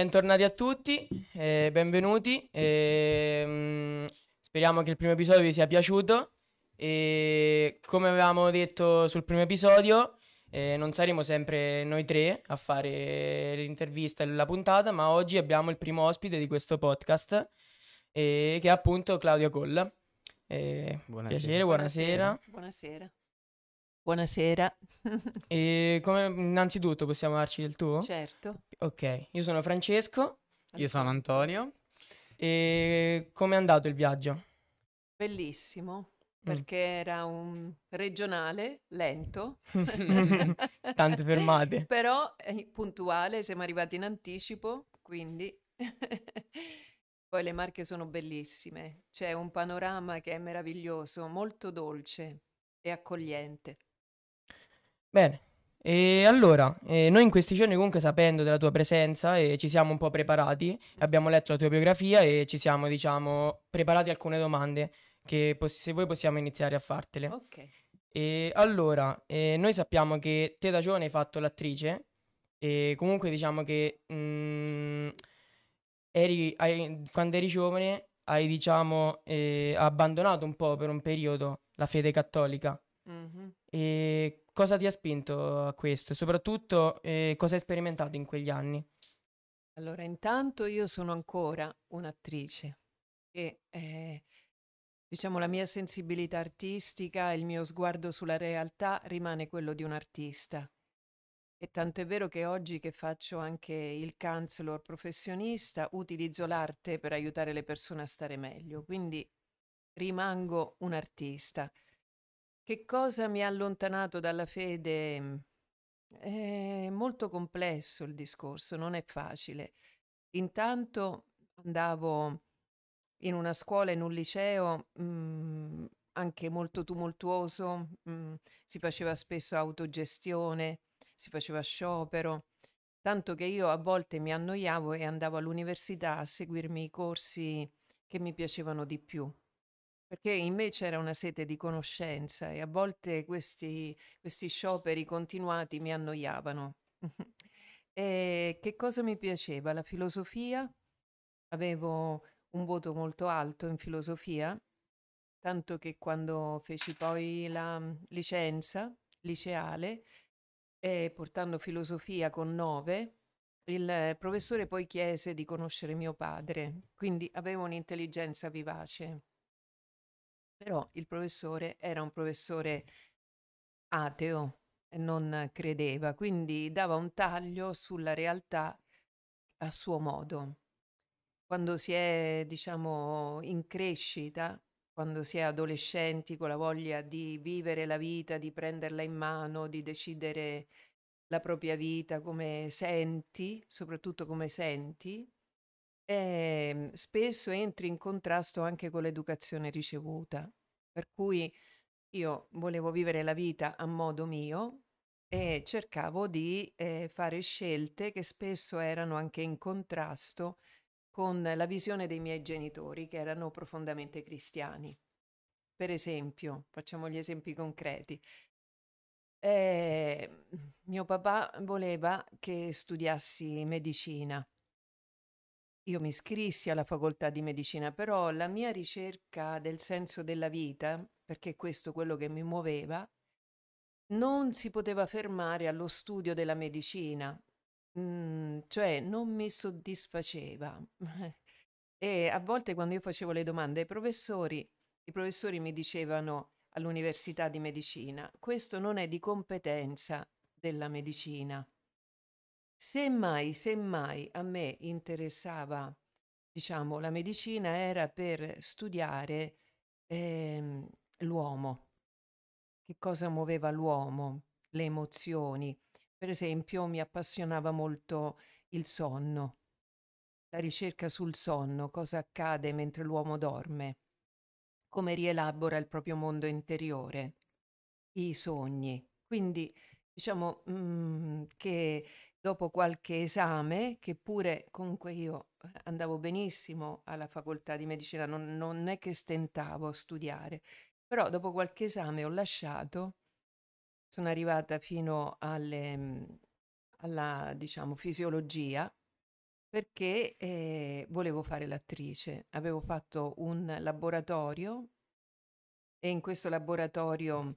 Bentornati a tutti, eh, benvenuti. Eh, speriamo che il primo episodio vi sia piaciuto. E come avevamo detto sul primo episodio, eh, non saremo sempre noi tre a fare l'intervista e la puntata, ma oggi abbiamo il primo ospite di questo podcast, eh, che è appunto Claudio Colla. Eh, buonasera. Piacere, buonasera. Buonasera. buonasera. Buonasera. e come innanzitutto possiamo darci del tuo? Certo. Ok, io sono Francesco. Antonio. Io sono Antonio. E come è andato il viaggio? Bellissimo, mm. perché mm. era un regionale lento. Tante fermate. Però eh, puntuale, siamo arrivati in anticipo, quindi... Poi le Marche sono bellissime, c'è un panorama che è meraviglioso, molto dolce e accogliente. Bene, e allora, eh, noi in questi giorni comunque sapendo della tua presenza eh, ci siamo un po' preparati, abbiamo letto la tua biografia e ci siamo, diciamo, preparati alcune domande che poss- se vuoi possiamo iniziare a fartele. Ok. E allora, eh, noi sappiamo che te da giovane hai fatto l'attrice e comunque diciamo che mh, mm, eri, hai- quando eri giovane hai, diciamo, eh, abbandonato un po' per un periodo la fede cattolica. Mhm. E Cosa ti ha spinto a questo? e Soprattutto eh, cosa hai sperimentato in quegli anni? Allora, intanto io sono ancora un'attrice e eh, diciamo la mia sensibilità artistica, il mio sguardo sulla realtà rimane quello di un artista. E tanto è vero che oggi che faccio anche il counselor professionista, utilizzo l'arte per aiutare le persone a stare meglio, quindi rimango un artista. Che cosa mi ha allontanato dalla fede? Mm, è molto complesso il discorso, non è facile. Intanto andavo in una scuola, in un liceo mh, mm, anche molto tumultuoso, mh, mm, si faceva spesso autogestione, si faceva sciopero, tanto che io a volte mi annoiavo e andavo all'università a seguirmi i corsi che mi piacevano di più. Perché invece era una sete di conoscenza e a volte questi, questi scioperi continuati mi annoiavano. e che cosa mi piaceva? La filosofia? Avevo un voto molto alto in filosofia, tanto che quando feci poi la mhmm, licenza liceale, eh, portando filosofia con nove, il professore poi chiese di conoscere mio padre, quindi avevo un'intelligenza vivace. Però il professore era un professore ateo, non credeva, quindi dava un taglio sulla realtà a suo modo. Quando si è, diciamo, in crescita, quando si è adolescenti con la voglia di vivere la vita, di prenderla in mano, di decidere la propria vita, come senti, soprattutto come senti, ehm, spesso entri in contrasto anche con l'educazione ricevuta. Per cui io volevo vivere la vita a modo mio e cercavo di eh, fare scelte che spesso erano anche in contrasto con la visione dei miei genitori, che erano profondamente cristiani. Per esempio, facciamo gli esempi concreti. Eh, mio papà voleva che studiassi medicina io mi iscrissi alla facoltà di medicina, però la mia ricerca del senso della vita, perché questo è quello che mi muoveva, non si poteva fermare allo studio della medicina, mm, cioè non mi soddisfaceva. e a volte quando io facevo le domande ai professori, i professori mi dicevano all'università di medicina, questo non è di competenza della medicina. Semmai, semmai a me interessava, diciamo, la medicina era per studiare ehm, l'uomo, che cosa muoveva l'uomo, le emozioni. Per esempio mi appassionava molto il sonno, la ricerca sul sonno, cosa accade mentre l'uomo dorme, come rielabora il proprio mondo interiore, i sogni. Quindi diciamo mh, mm, che dopo qualche esame, che pure comunque io eh, andavo benissimo alla facoltà di medicina, non, non è che stentavo a studiare, però dopo qualche esame ho lasciato, sono arrivata fino alle, mm, alla diciamo, fisiologia perché eh, volevo fare l'attrice. Avevo fatto un laboratorio e in questo laboratorio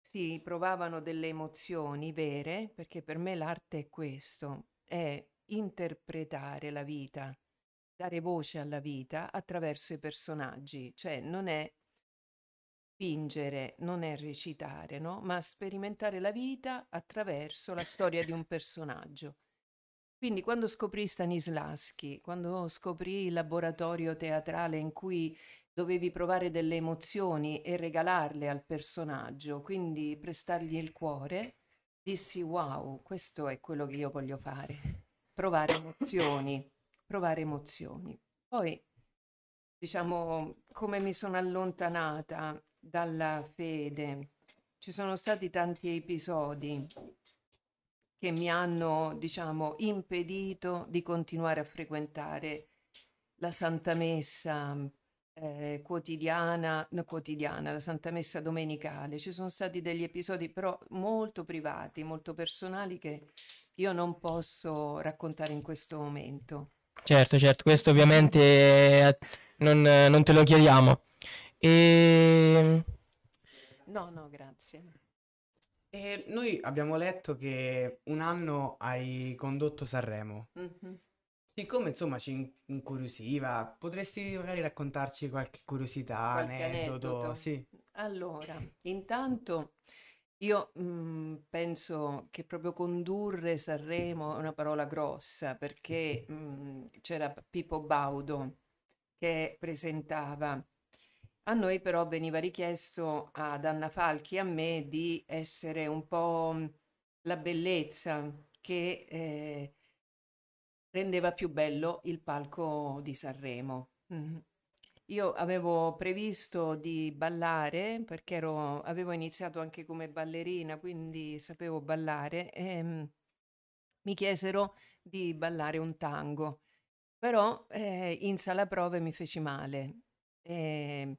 si provavano delle emozioni vere, perché per me l'arte è questo, è interpretare la vita, dare voce alla vita attraverso i personaggi, cioè non è fingere, non è recitare, no? Ma sperimentare la vita attraverso la storia di un personaggio. Quindi quando scoprì Stanislaski, quando scoprì il laboratorio teatrale in cui dovevi provare delle emozioni e regalarle al personaggio, quindi prestargli il cuore, dissi wow, questo è quello che io voglio fare, provare emozioni, provare emozioni. Poi, diciamo, come mi sono allontanata dalla fede, ci sono stati tanti episodi che mi hanno, diciamo, impedito di continuare a frequentare la Santa Messa eh, quotidiana, no, quotidiana, la Santa Messa domenicale. Ci sono stati degli episodi però molto privati, molto personali che io non posso raccontare in questo momento. Certo, certo, questo ovviamente non, non te lo chiediamo. E... Ehm no, no, grazie. E noi abbiamo letto che un anno hai condotto Sanremo. Mm-hmm. Siccome insomma ci incuriosiva, potresti magari raccontarci qualche curiosità, Qualche aneddoto? aneddoto? Sì. Allora, intanto io mh, mhmm, penso che proprio condurre Sanremo è una parola grossa perché mh, mhmm, c'era Pippo Baudo che presentava a noi però veniva richiesto ad Anna Falchi, a me, di essere un po' mhmm, la bellezza che eh, rendeva più bello il palco di Sanremo. Mm. Io avevo previsto di ballare perché ero, avevo iniziato anche come ballerina, quindi sapevo ballare e mm, mi chiesero di ballare un tango. Però eh, in sala prove mi feci male. E, ehm,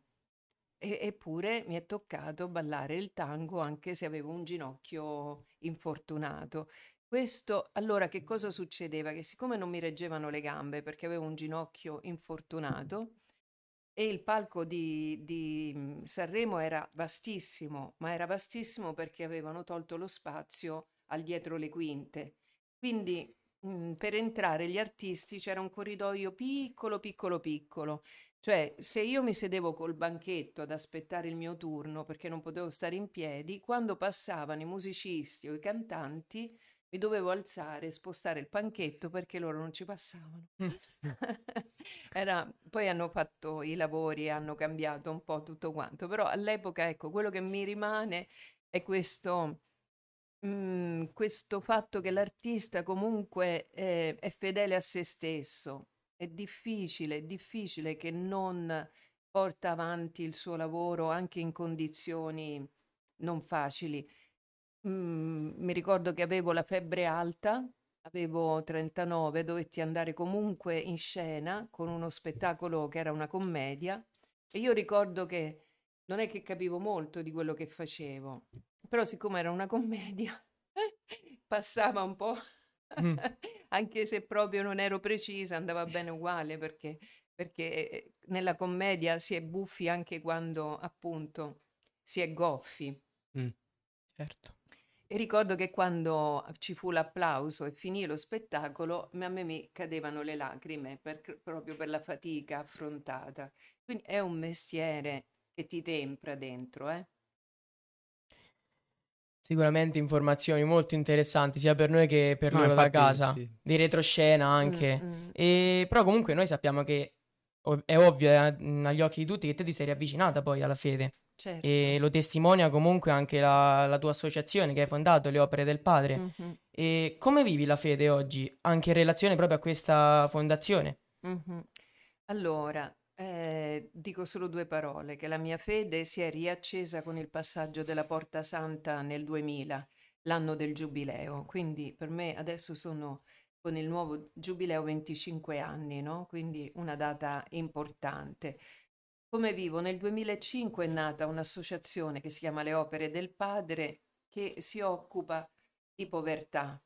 e, eppure mi è toccato ballare il tango anche se avevo un ginocchio infortunato. Questo, allora, che cosa succedeva? Che siccome non mi reggevano le gambe perché avevo un ginocchio infortunato e il palco di, di mm, Sanremo era vastissimo, ma era vastissimo perché avevano tolto lo spazio al dietro le quinte. Quindi mh, mm, per entrare gli artisti c'era un corridoio piccolo, piccolo, piccolo cioè, se io mi sedevo col banchetto ad aspettare il mio turno perché non potevo stare in piedi, quando passavano i musicisti o i cantanti, mi dovevo alzare e spostare il banchetto perché loro non ci passavano. Mm. Era... poi hanno fatto i lavori, hanno cambiato un po' tutto quanto, però all'epoca, ecco, quello che mi rimane è questo... Mm, questo fatto che l'artista comunque è, eh, è fedele a se stesso, è difficile, è difficile che non porta avanti il suo lavoro anche in condizioni non facili. Mm, mi ricordo che avevo la febbre alta, avevo 39, dovetti andare comunque in scena con uno spettacolo che era una commedia e io ricordo che non è che capivo molto di quello che facevo, però siccome era una commedia passava un po' mm. anche se proprio non ero precisa, andava bene uguale perché, perché eh, nella commedia si è buffi anche quando appunto si è goffi. Mm, certo. E ricordo che quando ci fu l'applauso e finì lo spettacolo, a me mi cadevano le lacrime per, proprio per la fatica affrontata. Quindi è un mestiere che ti tempra dentro, eh? Sicuramente informazioni molto interessanti sia per noi che per no, loro da casa, sì. di retroscena anche. Mm-hmm. E, però comunque noi sappiamo che è ovvio eh, agli occhi di tutti che te ti sei riavvicinata poi alla fede. Certo. E lo testimonia comunque anche la, la, tua associazione che hai fondato, le opere del padre. Mm-hmm. E come vivi la fede oggi, anche in relazione proprio a questa fondazione? Mm-hmm. Allora, eh, dico solo due parole, che la mia fede si è riaccesa con il passaggio della Porta Santa nel 2000, l'anno del Giubileo, quindi per me adesso sono con il nuovo Giubileo 25 anni, no? quindi una data importante. Come vivo? Nel 2005 è nata un'associazione che si chiama Le Opere del Padre che si occupa di povertà.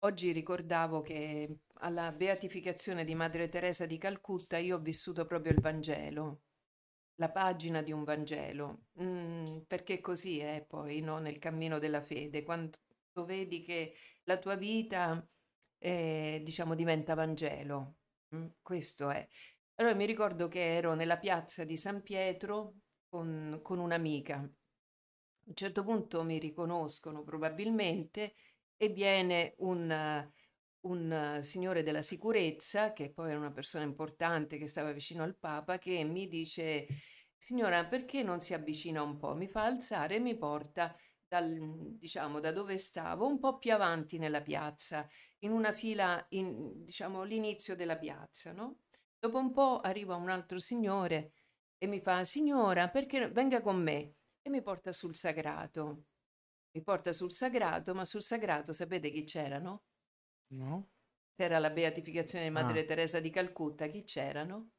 Oggi ricordavo che alla beatificazione di Madre Teresa di Calcutta io ho vissuto proprio il Vangelo, la pagina di un Vangelo, mm, perché così è poi no? nel cammino della fede, quando vedi che la tua vita eh, diciamo diventa Vangelo, mm, questo è. Allora mi ricordo che ero nella piazza di San Pietro con, con un'amica, a un certo punto mi riconoscono probabilmente e viene un un signore della sicurezza, che poi era una persona importante che stava vicino al Papa, che mi dice, signora, perché non si avvicina un po'? Mi fa alzare e mi porta dal, diciamo, da dove stavo, un po' più avanti nella piazza, in una fila, in, diciamo, l'inizio della piazza, no? Dopo un po' arriva un altro signore e mi fa, signora, perché venga con me? E mi porta sul sagrato. Mi porta sul sagrato, ma sul sagrato sapete chi c'erano? No. C'era la beatificazione di Madre ah. Teresa di Calcutta, chi c'erano?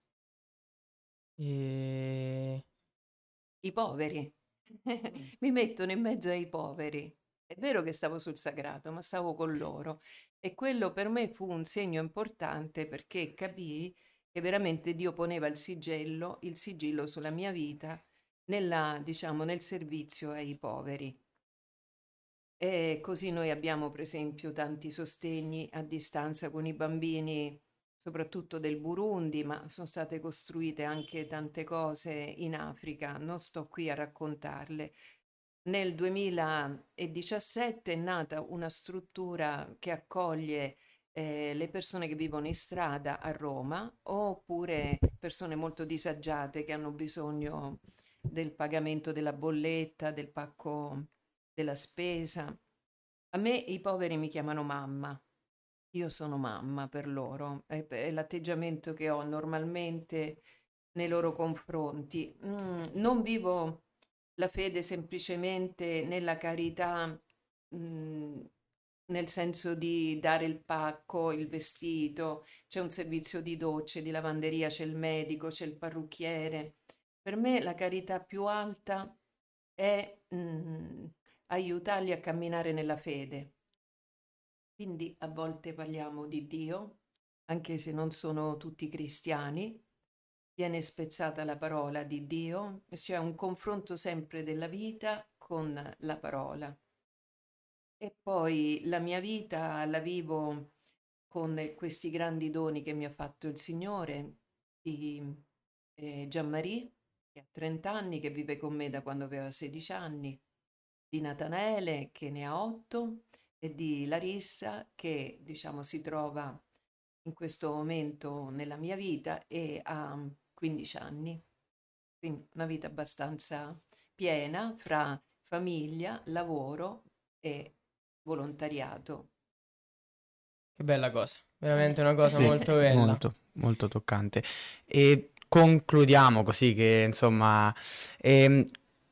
E... I poveri. Mi mettono in mezzo ai poveri. È vero che stavo sul sagrato, ma stavo con loro. E quello per me fu un segno importante perché capii che veramente Dio poneva il sigillo, il sigillo sulla mia vita, nella, diciamo, nel servizio ai poveri. E così noi abbiamo per esempio tanti sostegni a distanza con i bambini, soprattutto del Burundi, ma sono state costruite anche tante cose in Africa, non sto qui a raccontarle. Nel 2017 è nata una struttura che accoglie eh, le persone che vivono in strada a Roma oppure persone molto disagiate che hanno bisogno del pagamento della bolletta, del pacco della spesa. A me i poveri mi chiamano mamma, io sono mamma per loro, è, è l'atteggiamento che ho normalmente nei loro confronti. Mm, non vivo la fede semplicemente nella carità, mm, nel senso di dare il pacco, il vestito, c'è un servizio di docce, di lavanderia, c'è il medico, c'è il parrucchiere. Per me la carità più alta è... Mm, aiutarli a camminare nella fede. Quindi a volte parliamo di Dio, anche se non sono tutti cristiani, viene spezzata la parola di Dio, c'è un confronto sempre della vita con la parola. E poi la mia vita la vivo con questi grandi doni che mi ha fatto il Signore, di eh, Gianmarie, che ha 30 anni, che vive con me da quando aveva 16 anni, di Natanele che ne ha otto e di Larissa che diciamo si trova in questo momento nella mia vita e ha 15 anni. Quindi una vita abbastanza piena fra famiglia, lavoro e volontariato. Che bella cosa, veramente una cosa sì, molto bella. Molto, molto toccante. E concludiamo così che insomma... Ehm,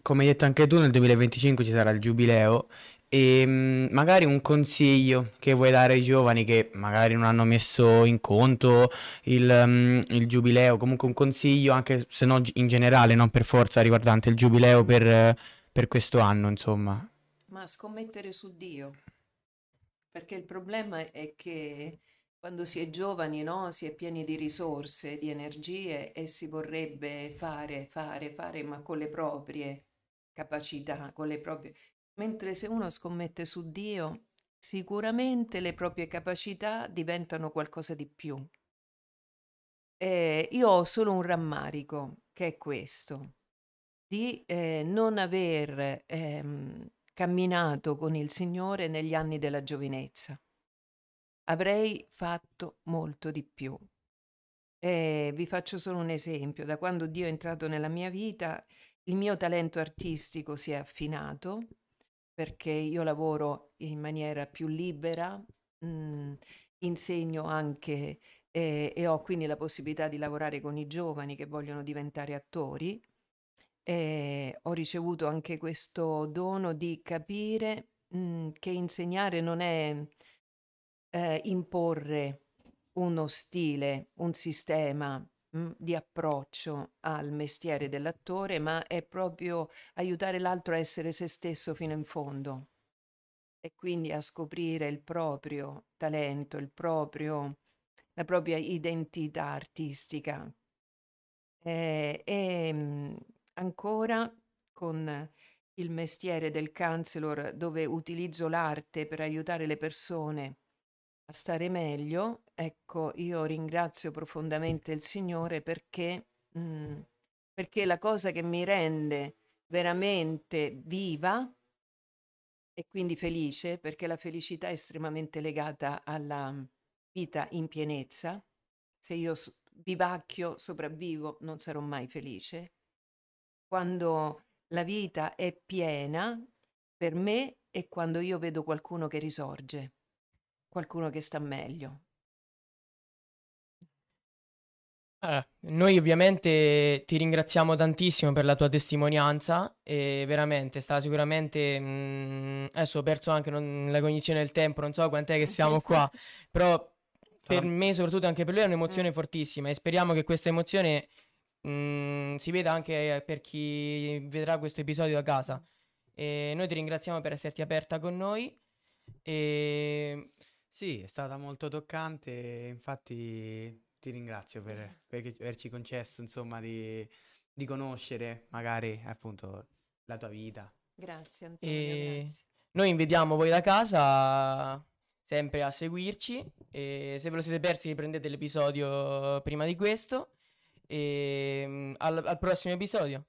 come hai detto anche tu, nel 2025 ci sarà il giubileo e ehm, magari un consiglio che vuoi dare ai giovani che magari non hanno messo in conto il, mh, mm, il giubileo, comunque un consiglio anche se no in generale, non per forza riguardante il giubileo per, per questo anno, insomma. Ma scommettere su Dio, perché il problema è che quando si è giovani, no? si è pieni di risorse, di energie e si vorrebbe fare, fare, fare, ma con le proprie capacità, con le proprie... Mentre se uno scommette su Dio, sicuramente le proprie capacità diventano qualcosa di più. Eh, io ho solo un rammarico, che è questo, di eh, non aver ehm, camminato con il Signore negli anni della giovinezza. Avrei fatto molto di più. Eh, vi faccio solo un esempio, da quando Dio è entrato nella mia vita, il mio talento artistico si è affinato perché io lavoro in maniera più libera, mh, mhmm, insegno anche eh, e ho quindi la possibilità di lavorare con i giovani che vogliono diventare attori. Eh, ho ricevuto anche questo dono di capire mh, mhmm, che insegnare non è eh, imporre uno stile, un sistema, di approccio al mestiere dell'attore, ma è proprio aiutare l'altro a essere se stesso fino in fondo e quindi a scoprire il proprio talento, il proprio, la propria identità artistica. E, e ancora con il mestiere del counselor dove utilizzo l'arte per aiutare le persone stare meglio, ecco, io ringrazio profondamente il Signore perché, mh, mm, perché la cosa che mi rende veramente viva e quindi felice, perché la felicità è estremamente legata alla vita in pienezza, se io vivacchio, sopravvivo, non sarò mai felice. Quando la vita è piena, per me è quando io vedo qualcuno che risorge qualcuno che sta meglio. Allora, noi ovviamente ti ringraziamo tantissimo per la tua testimonianza e veramente sta sicuramente mh, mm, adesso ho perso anche non, la cognizione del tempo, non so quant'è che siamo qua, però per me soprattutto anche per lui è un'emozione mm. fortissima e speriamo che questa emozione mh, mm, si veda anche per chi vedrà questo episodio a casa. E noi ti ringraziamo per esserti aperta con noi e sì, è stata molto toccante infatti ti ringrazio per, eh. per averci concesso, insomma, di, di conoscere magari appunto la tua vita. Grazie Antonio, E grazie. noi invitiamo voi da casa sempre a seguirci e se ve lo siete persi riprendete l'episodio prima di questo e mm, al, al prossimo episodio.